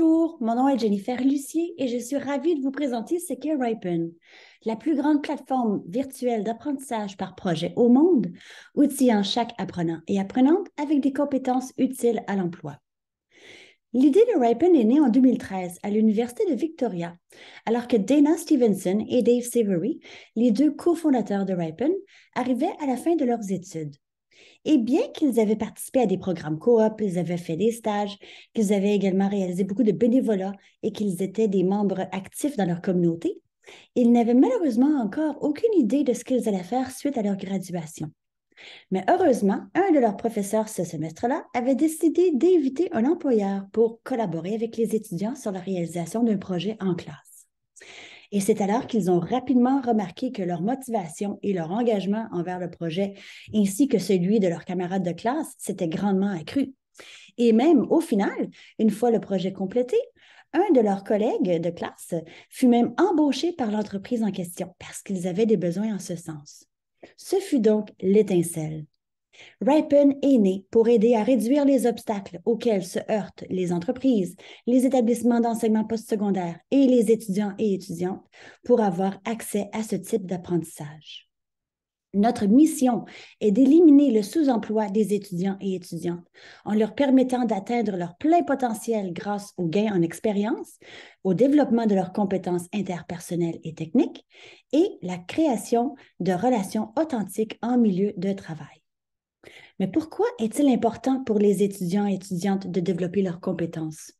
Bonjour, mon nom est Jennifer Lucier et je suis ravie de vous présenter ce qu'est Ripen, la plus grande plateforme virtuelle d'apprentissage par projet au monde, outillant chaque apprenant et apprenante avec des compétences utiles à l'emploi. L'idée de Ripen est née en 2013 à l'Université de Victoria, alors que Dana Stevenson et Dave Savory, les deux cofondateurs de Ripen, arrivaient à la fin de leurs études. Et bien qu'ils avaient participé à des programmes coop, ils avaient fait des stages, qu'ils avaient également réalisé beaucoup de bénévolat et qu'ils étaient des membres actifs dans leur communauté, ils n'avaient malheureusement encore aucune idée de ce qu'ils allaient faire suite à leur graduation. Mais heureusement, un de leurs professeurs ce semestre-là avait décidé d'inviter un employeur pour collaborer avec les étudiants sur la réalisation d'un projet en classe. Et c'est alors qu'ils ont rapidement remarqué que leur motivation et leur engagement envers le projet, ainsi que celui de leurs camarades de classe, s'étaient grandement accrus. Et même au final, une fois le projet complété, un de leurs collègues de classe fut même embauché par l'entreprise en question parce qu'ils avaient des besoins en ce sens. Ce fut donc l'étincelle. Ripen est né pour aider à réduire les obstacles auxquels se heurtent les entreprises, les établissements d'enseignement postsecondaire et les étudiants et étudiantes pour avoir accès à ce type d'apprentissage. Notre mission est d'éliminer le sous-emploi des étudiants et étudiantes en leur permettant d'atteindre leur plein potentiel grâce aux gains en expérience, au développement de leurs compétences interpersonnelles et techniques et la création de relations authentiques en milieu de travail. Mais pourquoi est-il important pour les étudiants et étudiantes de développer leurs compétences?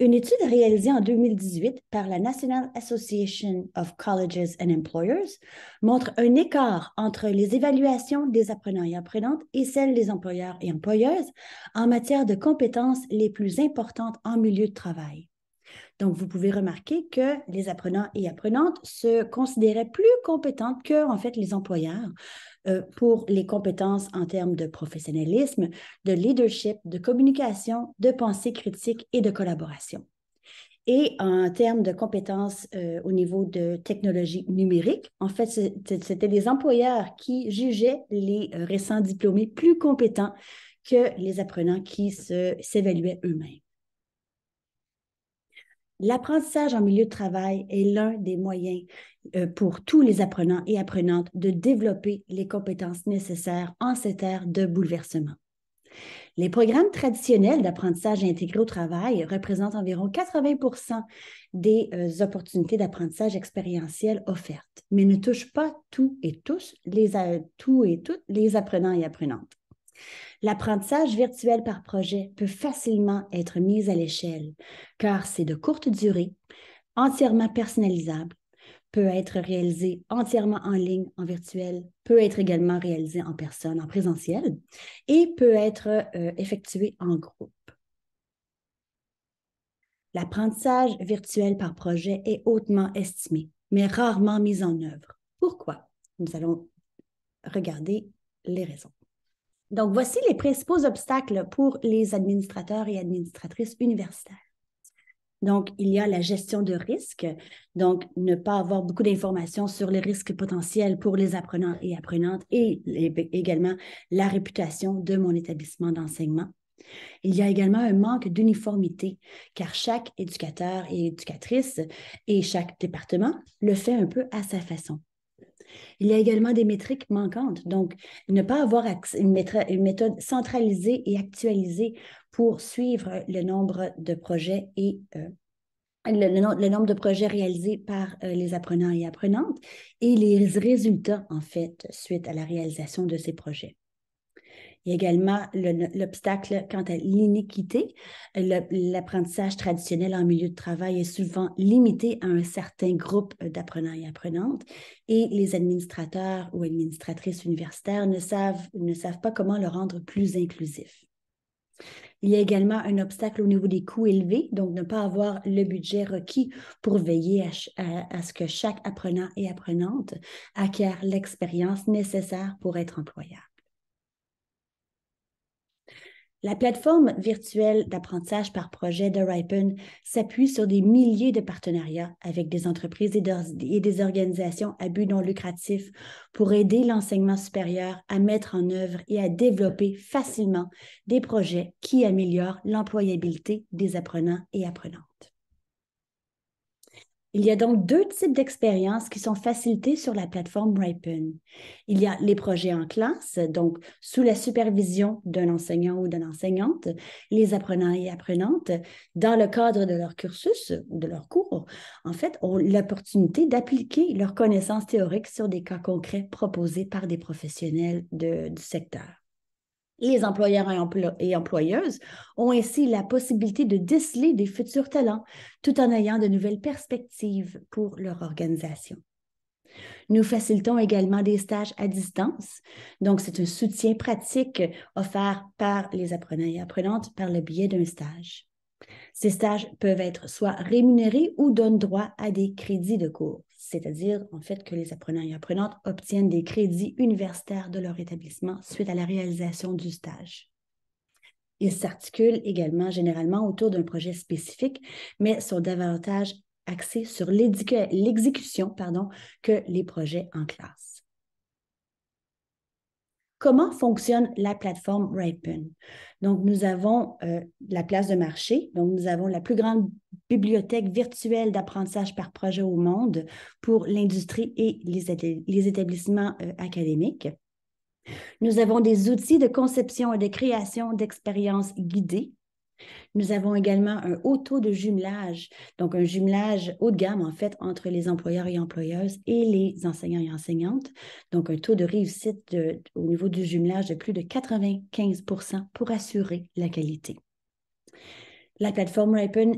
Une étude réalisée en 2018 par la National Association of Colleges and Employers montre un écart entre les évaluations des apprenants et apprenantes et celles des employeurs et employeuses en matière de compétences les plus importantes en milieu de travail. Donc, vous pouvez remarquer que les apprenants et apprenantes se considéraient plus compétentes que, en fait, les employeurs euh, pour les compétences en termes de professionnalisme, de leadership, de communication, de pensée critique et de collaboration. Et en termes de compétences euh, au niveau de technologie numérique, en fait, c'était les employeurs qui jugeaient les euh, récents diplômés plus compétents que les apprenants qui s'évaluaient eux-mêmes. L'apprentissage en milieu de travail est l'un des moyens euh, pour tous les apprenants et apprenantes de développer les compétences nécessaires en cette ère de bouleversement. Les programmes traditionnels d'apprentissage intégré au travail représentent environ 80 des euh, opportunités d'apprentissage expérientiel offertes, mais ne touchent pas tous euh, tous et toutes les apprenants et apprenantes l'apprentissage virtuel par projet peut facilement être mis à l'échelle, car c'est de courte durée, entièrement personnalisable, peut être réalisé entièrement en ligne, en virtuel, peut être également réalisé en personne, en présentiel, et peut être euh, effectué en groupe. L'apprentissage virtuel par projet est hautement estimé, mais rarement mis en œuvre. Pourquoi? Nous allons regarder les raisons. Donc, voici les principaux obstacles pour les administrateurs et administratrices universitaires. Donc, il y a la gestion de risques, donc ne pas avoir beaucoup d'informations sur les risques potentiels pour les apprenants et apprenantes et également la réputation de mon établissement d'enseignement. Il y a également un manque d'uniformité, car chaque éducateur et éducatrice et chaque département le fait un peu à sa façon. Il y a également des métriques manquantes. Donc, ne pas avoir une, méthode centralisée et actualisée pour suivre le nombre de projets et euh, le, nombre de projets réalisés par euh, les apprenants et apprenantes et les résultats, en fait, suite à la réalisation de ces projets. Il y a également l'obstacle quant à l'iniquité. L'apprentissage traditionnel en milieu de travail est souvent limité à un certain groupe d'apprenants et apprenantes et les administrateurs ou administratrices universitaires ne savent, ne savent pas comment le rendre plus inclusif. Il y a également un obstacle au niveau des coûts élevés, donc ne pas avoir le budget requis pour veiller à, ce que chaque apprenant et apprenante acquiert l'expérience nécessaire pour être employable. La plateforme virtuelle d'apprentissage par projet de Ripen s'appuie sur des milliers de partenariats avec des entreprises et, des organisations à but non lucratif pour aider l'enseignement supérieur à mettre en œuvre et à développer facilement des projets qui améliorent l'employabilité des apprenants et apprenantes. Il y a donc deux types d'expériences qui sont facilitées sur la plateforme Ripen. Il y a les projets en classe, donc sous la supervision d'un enseignant ou d'une enseignante, les apprenants et apprenantes, dans le cadre de leur cursus ou de leur cours, en fait, ont l'opportunité d'appliquer leurs connaissances théoriques sur des cas concrets proposés par des professionnels du secteur. Les employeurs et, employeuses ont ainsi la possibilité de déceler des futurs talents tout en ayant de nouvelles perspectives pour leur organisation. Nous facilitons également des stages à distance. Donc, c'est un soutien pratique offert par les apprenants et apprenantes par le biais d'un stage. Ces stages peuvent être soit rémunérés ou donnent droit à des crédits de cours c'est-à-dire en fait que les apprenants et apprenantes obtiennent des crédits universitaires de leur établissement suite à la réalisation du stage. Ils s'articulent également généralement autour d'un projet spécifique, mais sont davantage axés sur l'exécution que les projets en classe. Comment fonctionne la plateforme Ripen? Donc, nous avons euh, la place de marché. Donc, nous avons la plus grande bibliothèque virtuelle d'apprentissage par projet au monde pour l'industrie et les, établissements euh, académiques. Nous avons des outils de conception et de création d'expériences guidées nous avons également un haut taux de jumelage, donc un jumelage haut de gamme en fait entre les employeurs et employeuses et les enseignants et enseignantes, donc un taux de réussite au niveau du jumelage de plus de 95 pour assurer la qualité. La plateforme Ripen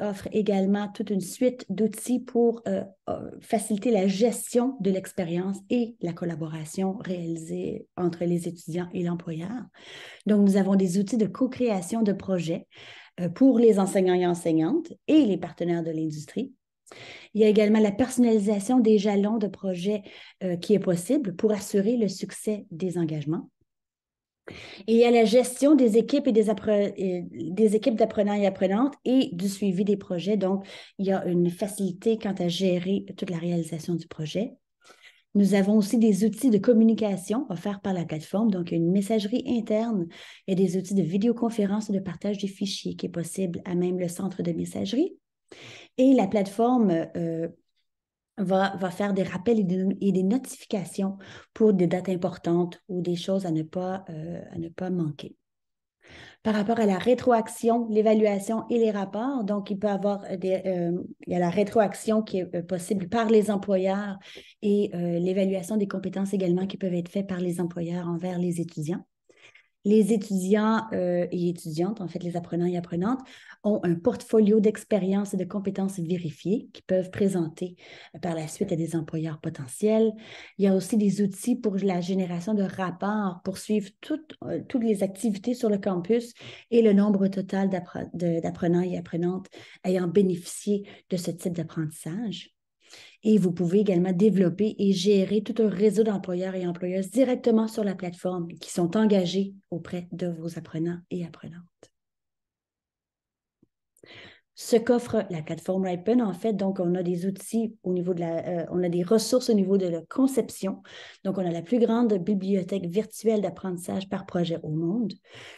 offre également toute une suite d'outils pour euh, euh, faciliter la gestion de l'expérience et la collaboration réalisée entre les étudiants et l'employeur. Donc, nous avons des outils de co-création de projets euh, pour les enseignants et enseignantes et les partenaires de l'industrie. Il y a également la personnalisation des jalons de projet qui est possible pour assurer le succès des engagements il y a la gestion des équipes et des, équipes d'apprenants et apprenantes et du suivi des projets. Donc, il y a une facilité quant à gérer toute la réalisation du projet. Nous avons aussi des outils de communication offerts par la plateforme, donc une messagerie interne et des outils de vidéoconférence et de partage des fichiers qui est possible à même le centre de messagerie. Et la plateforme euh, va, faire des rappels et des, notifications pour des dates importantes ou des choses à ne pas, euh, à ne pas manquer. Par rapport à la rétroaction, l'évaluation et les rapports, donc il peut avoir euh, des, euh, il y a la rétroaction qui est possible par les employeurs et l'évaluation des compétences également qui peuvent être faites par les employeurs envers les étudiants les étudiants euh, et étudiantes, en fait les apprenants et apprenantes, ont un portfolio d'expériences et de compétences vérifiées qu'ils peuvent présenter euh, par la suite à des employeurs potentiels. Il y a aussi des outils pour la génération de rapports pour suivre toutes euh, les activités sur le campus et le nombre total d'apprenants et apprenantes ayant bénéficié de ce type d'apprentissage. Et vous pouvez également développer et gérer tout un réseau d'employeurs et employeuses directement sur la plateforme qui sont engagés auprès de vos apprenants et apprenantes. Ce qu'offre la plateforme Ripen, en fait, donc on a des outils au niveau de la, euh, on a des ressources au niveau de la conception. Donc on a la plus grande bibliothèque virtuelle d'apprentissage par projet au monde.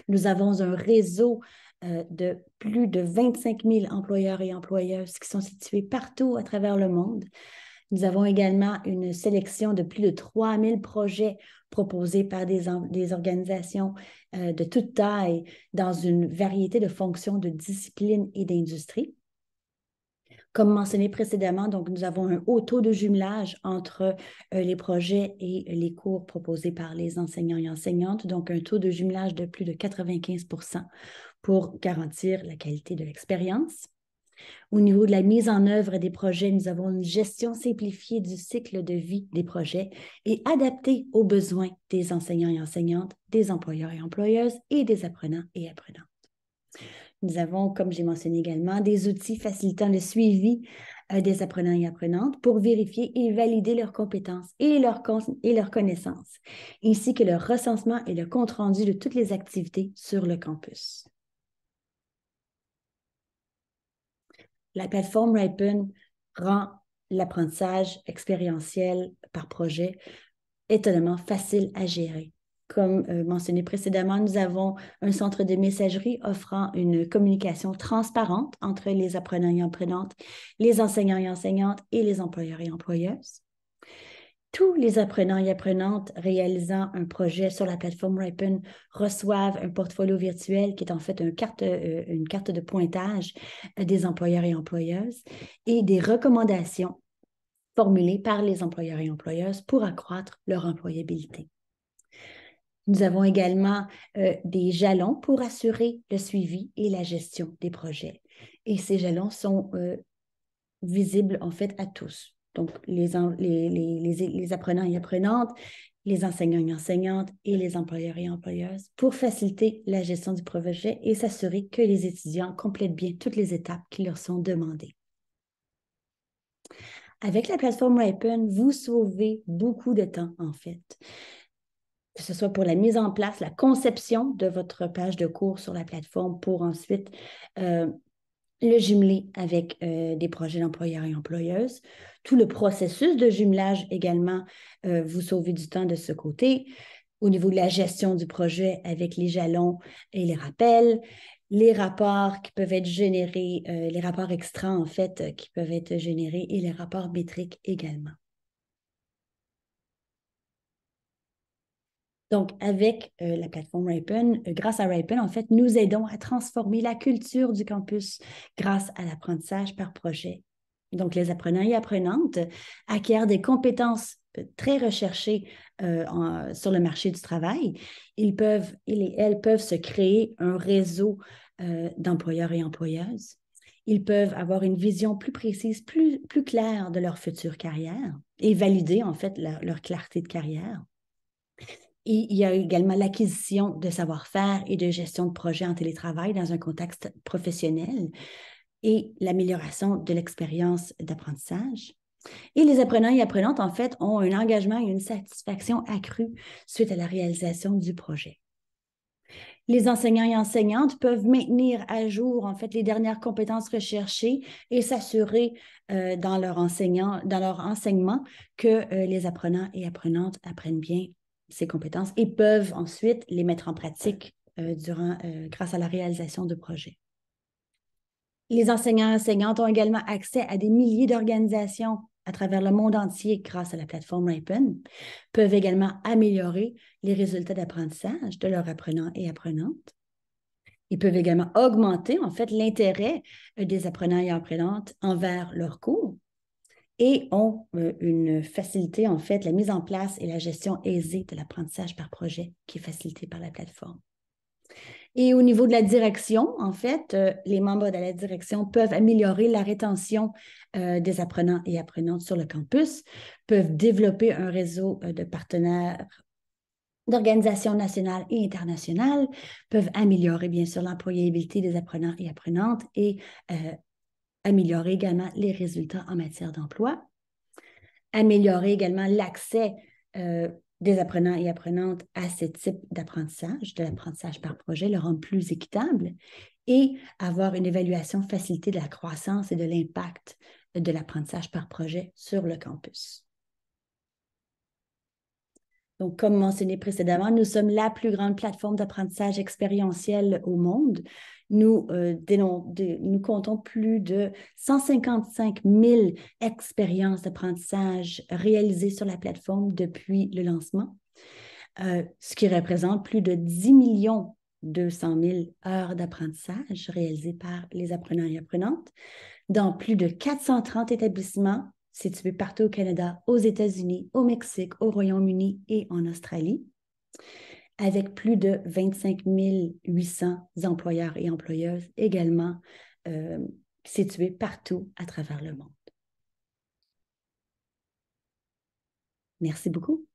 Nous avons un réseau euh, de plus de 25 000 employeurs et employeuses qui sont situés partout à travers le monde. Nous avons également une sélection de plus de 3 000 projets proposés par des, organisations euh, de toute taille dans une variété de fonctions, de disciplines et d'industries. Comme mentionné précédemment, donc nous avons un haut taux de jumelage entre euh, les projets et les cours proposés par les enseignants et enseignantes, donc un taux de jumelage de plus de 95 pour garantir la qualité de l'expérience. Au niveau de la mise en œuvre des projets, nous avons une gestion simplifiée du cycle de vie des projets et adaptée aux besoins des enseignants et enseignantes, des employeurs et employeuses et des apprenants et apprenantes. Nous avons, comme j'ai mentionné également, des outils facilitant le suivi euh, des apprenants et apprenantes pour vérifier et valider leurs compétences et leurs, et leurs connaissances, ainsi que leur recensement et le compte-rendu de toutes les activités sur le campus. La plateforme Ripen rend l'apprentissage expérientiel par projet étonnamment facile à gérer. Comme euh, mentionné précédemment, nous avons un centre de messagerie offrant une communication transparente entre les apprenants et apprenantes, les enseignants et enseignantes et les employeurs et employeuses. Tous les apprenants et apprenantes réalisant un projet sur la plateforme Ripen reçoivent un portfolio virtuel qui est en fait euh, une carte, de pointage euh, des employeurs et employeuses et des recommandations formulées par les employeurs et employeuses pour accroître leur employabilité. Nous avons également euh, des jalons pour assurer le suivi et la gestion des projets. Et ces jalons sont visibles en fait à tous donc les, les, apprenants et apprenantes, les enseignants et enseignantes et les employeurs et employeuses pour faciliter la gestion du projet et s'assurer que les étudiants complètent bien toutes les étapes qui leur sont demandées. Avec la plateforme Ripen, vous sauvez beaucoup de temps en fait que ce soit pour la mise en place, la conception de votre page de cours sur la plateforme pour ensuite euh, le jumeler avec euh, des projets d'employeurs et employeuses. Tout le processus de jumelage également, euh, vous sauvez du temps de ce côté. Au niveau de la gestion du projet avec les jalons et les rappels, les rapports qui peuvent être générés, euh, les rapports extra en fait qui peuvent être générés et les rapports métriques également. Donc, avec euh, la plateforme Ripen, euh, grâce à Ripen, en fait, nous aidons à transformer la culture du campus grâce à l'apprentissage par projet. Donc, les apprenants et apprenantes acquièrent des compétences euh, très recherchées sur le marché du travail, ils peuvent, et elles peuvent se créer un réseau d'employeurs et employeuses. Ils peuvent avoir une vision plus précise, plus, plus claire de leur future carrière et valider en fait leur clarté de carrière il y a également l'acquisition de savoir-faire et de gestion de projet en télétravail dans un contexte professionnel et l'amélioration de l'expérience d'apprentissage. Et les apprenants et apprenantes, en fait, ont un engagement et une satisfaction accrue suite à la réalisation du projet. Les enseignants et enseignantes peuvent maintenir à jour, en fait, les dernières compétences recherchées et s'assurer euh, dans, leur dans leur enseignement que euh, les apprenants et apprenantes apprennent bien ces compétences et peuvent ensuite les mettre en pratique euh, durant, euh, grâce à la réalisation de projets. Les enseignants et enseignantes ont également accès à des milliers d'organisations à travers le monde entier grâce à la plateforme Ripen, peuvent également améliorer les résultats d'apprentissage de leurs apprenants et apprenantes. Ils peuvent également augmenter, en fait, l'intérêt euh, des apprenants et apprenantes envers leurs cours et ont euh, une facilité, en fait, la mise en place et la gestion aisée de l'apprentissage par projet qui est facilitée par la plateforme. Et au niveau de la direction, en fait, euh, les membres de la direction peuvent améliorer la rétention euh, des apprenants et apprenantes sur le campus, peuvent développer un réseau de partenaires d'organisations nationales et internationales, peuvent améliorer bien sûr l'employabilité des apprenants et apprenantes et améliorer également les résultats en matière d'emploi, améliorer également l'accès euh, des apprenants et apprenantes à ce type d'apprentissage, de l'apprentissage par projet, le rendre plus équitable et avoir une évaluation facilitée de la croissance et de l'impact de l'apprentissage par projet sur le campus. Donc, comme mentionné précédemment, nous sommes la plus grande plateforme d'apprentissage expérientiel au monde nous, euh, nous comptons plus de 155 000 expériences d'apprentissage réalisées sur la plateforme depuis le lancement, euh, ce qui représente plus de 10 millions 200 000 heures d'apprentissage réalisées par les apprenants et apprenantes dans plus de 430 établissements situés partout au Canada, aux États-Unis, au Mexique, au Royaume-Uni et en Australie avec plus de 25 800 employeurs et employeuses également euh, situés partout à travers le monde. Merci beaucoup.